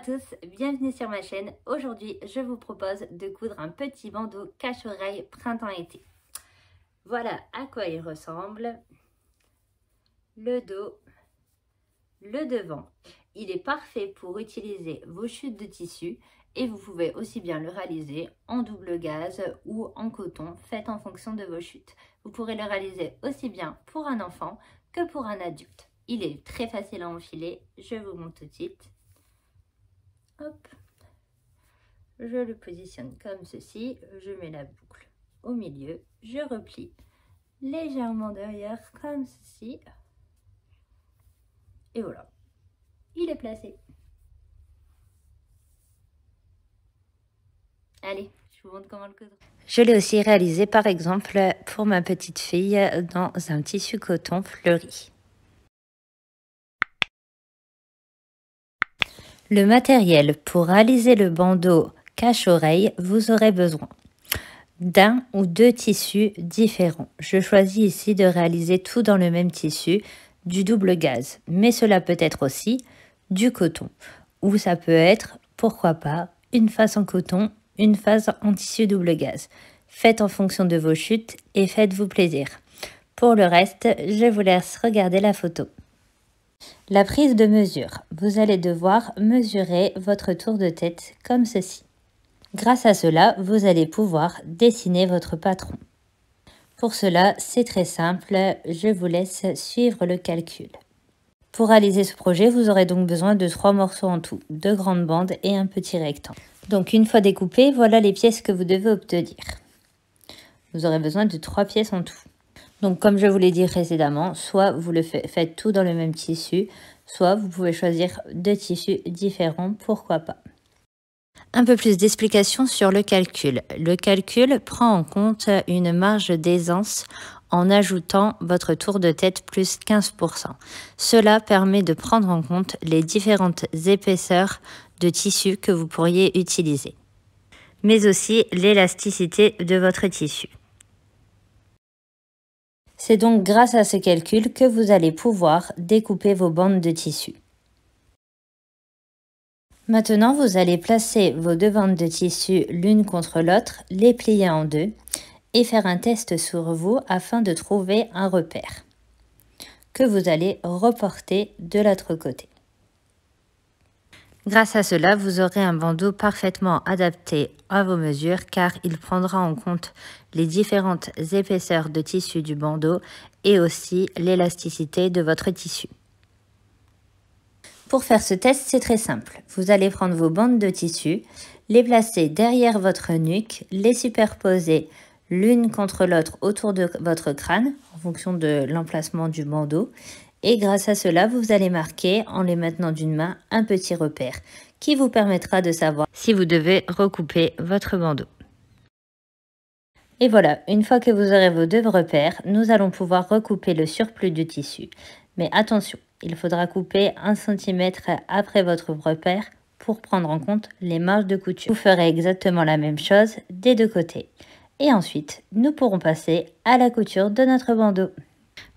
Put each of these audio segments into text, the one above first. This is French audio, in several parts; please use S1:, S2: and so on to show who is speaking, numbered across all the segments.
S1: tous, bienvenue sur ma chaîne. Aujourd'hui, je vous propose de coudre un petit bandeau cache-oreille printemps-été. Voilà à quoi il ressemble. Le dos, le devant. Il est parfait pour utiliser vos chutes de tissu et vous pouvez aussi bien le réaliser en double gaz ou en coton, faites en fonction de vos chutes. Vous pourrez le réaliser aussi bien pour un enfant que pour un adulte. Il est très facile à enfiler, je vous montre tout de suite hop, je le positionne comme ceci, je mets la boucle au milieu, je replie légèrement derrière comme ceci, et voilà, il est placé. Allez, je vous montre comment le coudre. Je l'ai aussi réalisé par exemple pour ma petite fille dans un tissu coton fleuri. Le matériel pour réaliser le bandeau cache-oreille, vous aurez besoin d'un ou deux tissus différents. Je choisis ici de réaliser tout dans le même tissu, du double gaz, mais cela peut être aussi du coton, ou ça peut être, pourquoi pas, une face en coton, une face en tissu double gaz. Faites en fonction de vos chutes et faites-vous plaisir. Pour le reste, je vous laisse regarder la photo. La prise de mesure. Vous allez devoir mesurer votre tour de tête comme ceci. Grâce à cela, vous allez pouvoir dessiner votre patron. Pour cela, c'est très simple, je vous laisse suivre le calcul. Pour réaliser ce projet, vous aurez donc besoin de trois morceaux en tout, deux grandes bandes et un petit rectangle. Donc une fois découpé, voilà les pièces que vous devez obtenir. Vous aurez besoin de trois pièces en tout. Donc comme je vous l'ai dit précédemment, soit vous le faites tout dans le même tissu, soit vous pouvez choisir deux tissus différents, pourquoi pas. Un peu plus d'explications sur le calcul. Le calcul prend en compte une marge d'aisance en ajoutant votre tour de tête plus 15%. Cela permet de prendre en compte les différentes épaisseurs de tissu que vous pourriez utiliser, mais aussi l'élasticité de votre tissu. C'est donc grâce à ce calcul que vous allez pouvoir découper vos bandes de tissu. Maintenant, vous allez placer vos deux bandes de tissu l'une contre l'autre, les plier en deux et faire un test sur vous afin de trouver un repère que vous allez reporter de l'autre côté. Grâce à cela, vous aurez un bandeau parfaitement adapté à vos mesures car il prendra en compte les différentes épaisseurs de tissu du bandeau et aussi l'élasticité de votre tissu. Pour faire ce test, c'est très simple. Vous allez prendre vos bandes de tissu, les placer derrière votre nuque, les superposer l'une contre l'autre autour de votre crâne en fonction de l'emplacement du bandeau. Et grâce à cela, vous allez marquer en les maintenant d'une main un petit repère qui vous permettra de savoir si vous devez recouper votre bandeau. Et voilà, une fois que vous aurez vos deux repères, nous allons pouvoir recouper le surplus de tissu. Mais attention, il faudra couper 1 cm après votre repère pour prendre en compte les marges de couture. Vous ferez exactement la même chose des deux côtés. Et ensuite, nous pourrons passer à la couture de notre bandeau.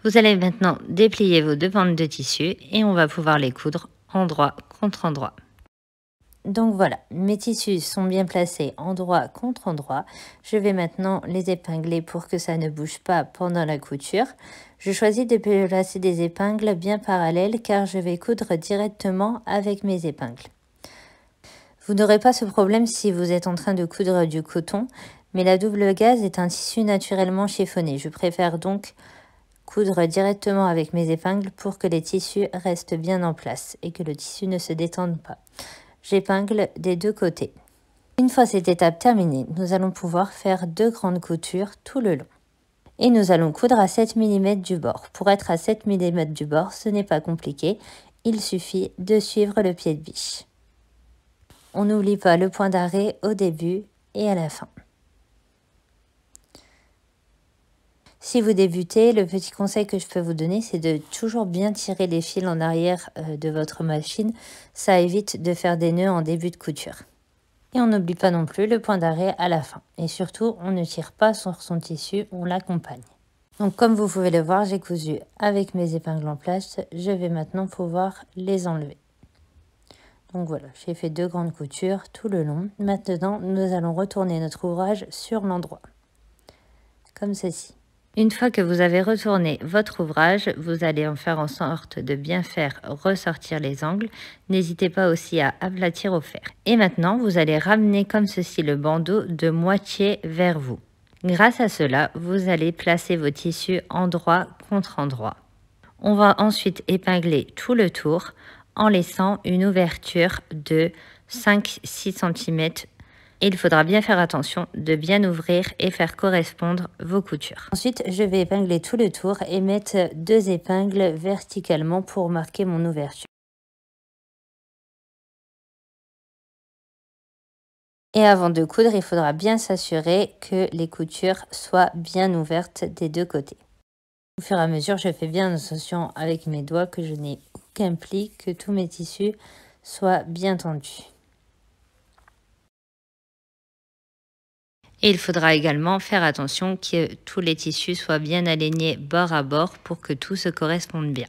S1: Vous allez maintenant déplier vos deux bandes de tissu et on va pouvoir les coudre endroit contre endroit. Donc voilà, mes tissus sont bien placés endroit contre endroit. Je vais maintenant les épingler pour que ça ne bouge pas pendant la couture. Je choisis de placer des épingles bien parallèles car je vais coudre directement avec mes épingles. Vous n'aurez pas ce problème si vous êtes en train de coudre du coton, mais la double gaze est un tissu naturellement chiffonné. Je préfère donc coudre directement avec mes épingles pour que les tissus restent bien en place et que le tissu ne se détende pas. J'épingle des deux côtés. Une fois cette étape terminée, nous allons pouvoir faire deux grandes coutures tout le long. Et nous allons coudre à 7 mm du bord. Pour être à 7 mm du bord, ce n'est pas compliqué, il suffit de suivre le pied de biche. On n'oublie pas le point d'arrêt au début et à la fin. Si vous débutez, le petit conseil que je peux vous donner, c'est de toujours bien tirer les fils en arrière euh, de votre machine. Ça évite de faire des nœuds en début de couture. Et on n'oublie pas non plus le point d'arrêt à la fin. Et surtout, on ne tire pas sur son tissu, on l'accompagne. Donc comme vous pouvez le voir, j'ai cousu avec mes épingles en place. Je vais maintenant pouvoir les enlever. Donc voilà, j'ai fait deux grandes coutures tout le long. Maintenant, nous allons retourner notre ouvrage sur l'endroit. Comme ceci. Une fois que vous avez retourné votre ouvrage, vous allez en faire en sorte de bien faire ressortir les angles. N'hésitez pas aussi à aplatir au fer. Et maintenant, vous allez ramener comme ceci le bandeau de moitié vers vous. Grâce à cela, vous allez placer vos tissus endroit contre endroit. On va ensuite épingler tout le tour en laissant une ouverture de 5-6 cm et il faudra bien faire attention de bien ouvrir et faire correspondre vos coutures. Ensuite, je vais épingler tout le tour et mettre deux épingles verticalement pour marquer mon ouverture. Et avant de coudre, il faudra bien s'assurer que les coutures soient bien ouvertes des deux côtés. Au fur et à mesure, je fais bien attention avec mes doigts que je n'ai aucun pli, que tous mes tissus soient bien tendus. il faudra également faire attention que tous les tissus soient bien alignés bord à bord pour que tout se corresponde bien.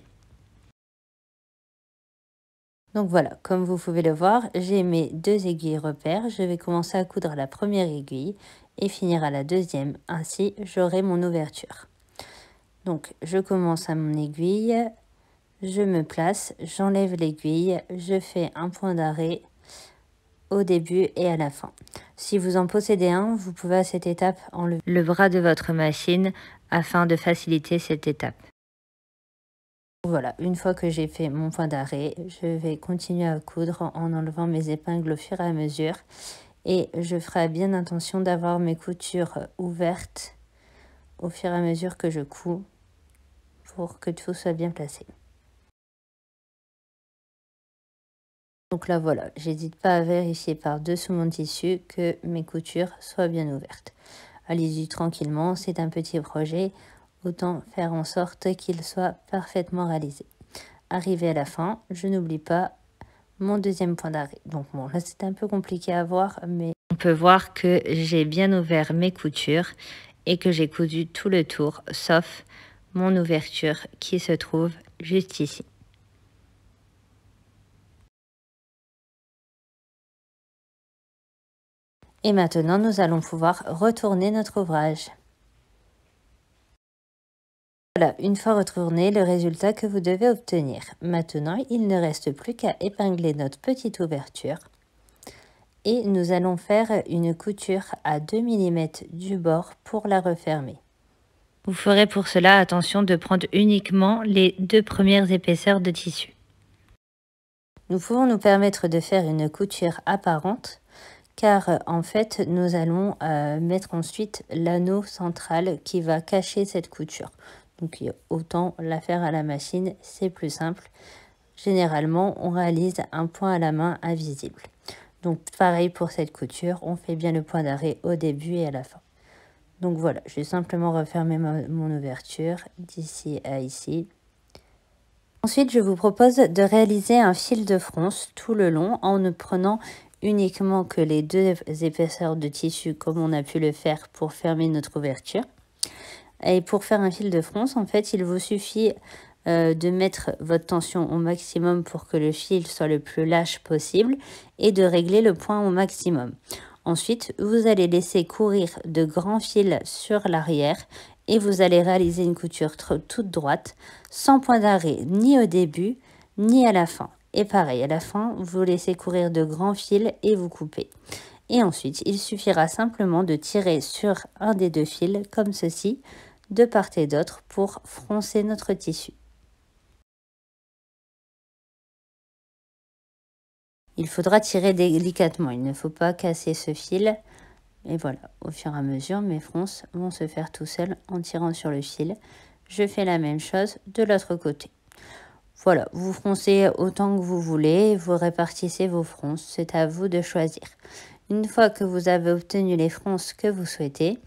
S1: Donc voilà, comme vous pouvez le voir, j'ai mes deux aiguilles repères. Je vais commencer à coudre la première aiguille et finir à la deuxième. Ainsi, j'aurai mon ouverture. Donc, je commence à mon aiguille, je me place, j'enlève l'aiguille, je fais un point d'arrêt, au début et à la fin. Si vous en possédez un, vous pouvez à cette étape enlever le bras de votre machine afin de faciliter cette étape. Voilà, une fois que j'ai fait mon point d'arrêt, je vais continuer à coudre en enlevant mes épingles au fur et à mesure et je ferai bien attention d'avoir mes coutures ouvertes au fur et à mesure que je couds pour que tout soit bien placé. Donc là voilà, j'hésite pas à vérifier par-dessous mon tissu que mes coutures soient bien ouvertes. Allez-y tranquillement, c'est un petit projet, autant faire en sorte qu'il soit parfaitement réalisé. Arrivé à la fin, je n'oublie pas mon deuxième point d'arrêt. Donc bon, là c'est un peu compliqué à voir, mais on peut voir que j'ai bien ouvert mes coutures et que j'ai cousu tout le tour, sauf mon ouverture qui se trouve juste ici. Et maintenant, nous allons pouvoir retourner notre ouvrage. Voilà, une fois retourné, le résultat que vous devez obtenir. Maintenant, il ne reste plus qu'à épingler notre petite ouverture. Et nous allons faire une couture à 2 mm du bord pour la refermer. Vous ferez pour cela attention de prendre uniquement les deux premières épaisseurs de tissu. Nous pouvons nous permettre de faire une couture apparente car euh, en fait nous allons euh, mettre ensuite l'anneau central qui va cacher cette couture donc autant la faire à la machine c'est plus simple généralement on réalise un point à la main invisible donc pareil pour cette couture on fait bien le point d'arrêt au début et à la fin donc voilà je vais simplement refermer mon ouverture d'ici à ici Ensuite, je vous propose de réaliser un fil de fronce tout le long en ne prenant uniquement que les deux épaisseurs de tissu comme on a pu le faire pour fermer notre ouverture. Et pour faire un fil de fronce, en fait, il vous suffit euh, de mettre votre tension au maximum pour que le fil soit le plus lâche possible et de régler le point au maximum. Ensuite, vous allez laisser courir de grands fils sur l'arrière et vous allez réaliser une couture toute droite, sans point d'arrêt ni au début ni à la fin. Et pareil, à la fin, vous laissez courir de grands fils et vous coupez. Et ensuite, il suffira simplement de tirer sur un des deux fils, comme ceci, de part et d'autre pour froncer notre tissu. Il faudra tirer délicatement, il ne faut pas casser ce fil. Et voilà, au fur et à mesure, mes fronces vont se faire tout seules en tirant sur le fil. Je fais la même chose de l'autre côté. Voilà, vous froncez autant que vous voulez, vous répartissez vos fronces, c'est à vous de choisir. Une fois que vous avez obtenu les fronces que vous souhaitez,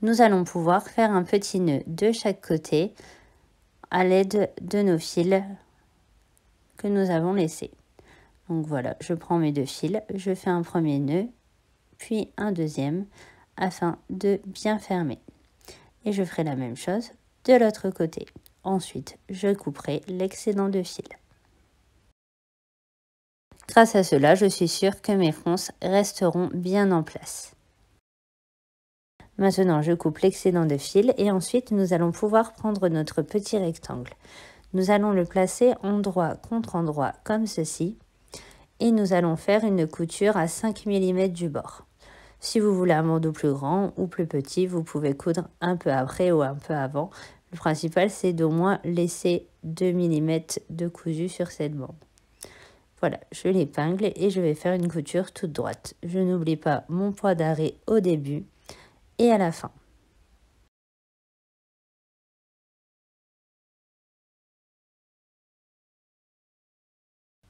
S1: nous allons pouvoir faire un petit nœud de chaque côté à l'aide de nos fils que nous avons laissés. Donc voilà, je prends mes deux fils, je fais un premier nœud, puis un deuxième, afin de bien fermer. Et je ferai la même chose de l'autre côté. Ensuite, je couperai l'excédent de fil. Grâce à cela, je suis sûre que mes fronces resteront bien en place. Maintenant, je coupe l'excédent de fil et ensuite, nous allons pouvoir prendre notre petit rectangle. Nous allons le placer endroit contre endroit comme ceci et nous allons faire une couture à 5 mm du bord. Si vous voulez un bandeau plus grand ou plus petit, vous pouvez coudre un peu après ou un peu avant, le principal, c'est d'au moins laisser 2 mm de cousu sur cette bande. Voilà, je l'épingle et je vais faire une couture toute droite. Je n'oublie pas mon poids d'arrêt au début et à la fin.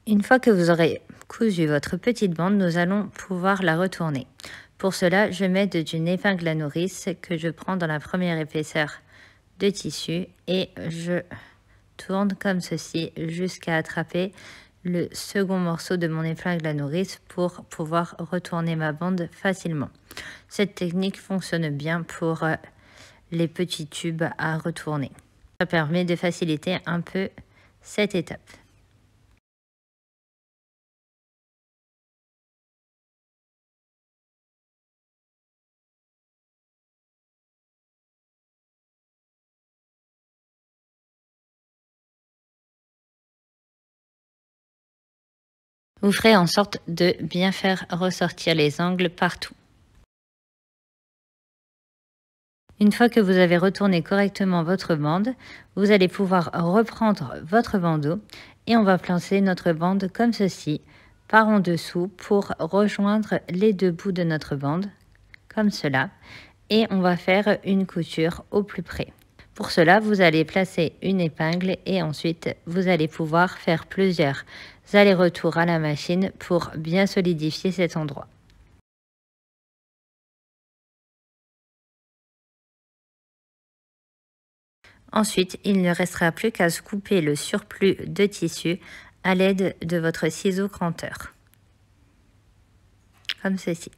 S1: Une fois que vous aurez cousu votre petite bande, nous allons pouvoir la retourner. Pour cela, je mets d'une épingle à nourrice que je prends dans la première épaisseur de tissu et je tourne comme ceci jusqu'à attraper le second morceau de mon épingle à nourrice pour pouvoir retourner ma bande facilement. Cette technique fonctionne bien pour euh, les petits tubes à retourner. Ça permet de faciliter un peu cette étape. Vous ferez en sorte de bien faire ressortir les angles partout. Une fois que vous avez retourné correctement votre bande, vous allez pouvoir reprendre votre bandeau et on va placer notre bande comme ceci, par en dessous pour rejoindre les deux bouts de notre bande, comme cela, et on va faire une couture au plus près. Pour cela, vous allez placer une épingle et ensuite vous allez pouvoir faire plusieurs allez retour à la machine pour bien solidifier cet endroit. Ensuite, il ne restera plus qu'à couper le surplus de tissu à l'aide de votre ciseau cranteur. Comme ceci.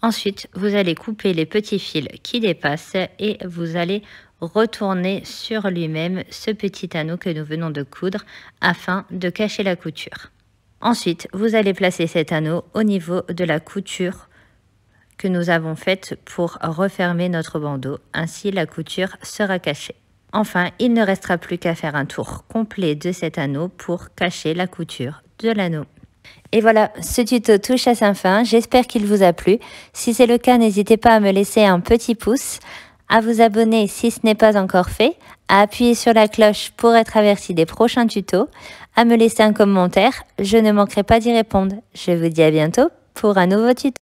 S1: Ensuite, vous allez couper les petits fils qui dépassent et vous allez retourner sur lui-même ce petit anneau que nous venons de coudre afin de cacher la couture. Ensuite, vous allez placer cet anneau au niveau de la couture que nous avons faite pour refermer notre bandeau. Ainsi, la couture sera cachée. Enfin, il ne restera plus qu'à faire un tour complet de cet anneau pour cacher la couture de l'anneau. Et voilà, ce tuto touche à sa fin. J'espère qu'il vous a plu. Si c'est le cas, n'hésitez pas à me laisser un petit pouce à vous abonner si ce n'est pas encore fait, à appuyer sur la cloche pour être averti des prochains tutos, à me laisser un commentaire, je ne manquerai pas d'y répondre. Je vous dis à bientôt pour un nouveau tuto.